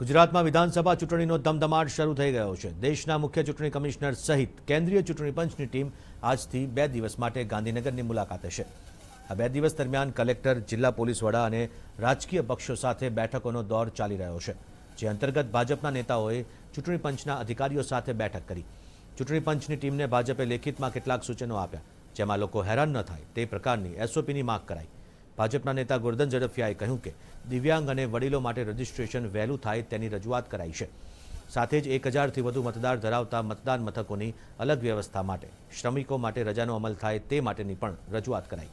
ગુજરાત માં વિધાનસભા ચૂંટણી નો ધમધમાટ શરૂ થઈ ગયો છે દેશના મુખ્ય ચૂંટણી કમિશનર સહિત કેન્દ્રીય ચૂંટણી પંચ ની ટીમ આજથી 2 દિવસ માટે ગાંધીનગર ની મુલાકાતે છે આ 2 દિવસ દરમિયાન કલેક્ટર જિલ્લા પોલીસ વડા અને રાજકીય પક્ષો સાથે બેઠકો નો દોર ચાલી રહ્યો છે જે અંતર્ગત ભાજપ ના નેતાઓ એ ચૂંટણી પંચ ના અધિકારીઓ સાથે બેઠક કરી ચૂંટણી પંચ ની ટીમ ને ભાજપ એ લેખિત માં કેટલાક સુચનો આપ્યા જેમાં લોકો હેરાન ન થાય તે પ્રકાર ની SOP ની માંગ કરી ભાજપના નેતા ગોરધન ઝડફિયાએ કહ્યું કે દિવ્યાંગ અને વડીલો માટે રજીસ્ટ્રેશન વહેલું થાય તેની રજૂઆત કરાઈ છે સાથે જ એક હજારથી વધુ મતદાર ધરાવતા મતદાન મથકોની અલગ વ્યવસ્થા માટે શ્રમિકો માટે રજાનો અમલ થાય તે માટેની પણ રજૂઆત કરાઈ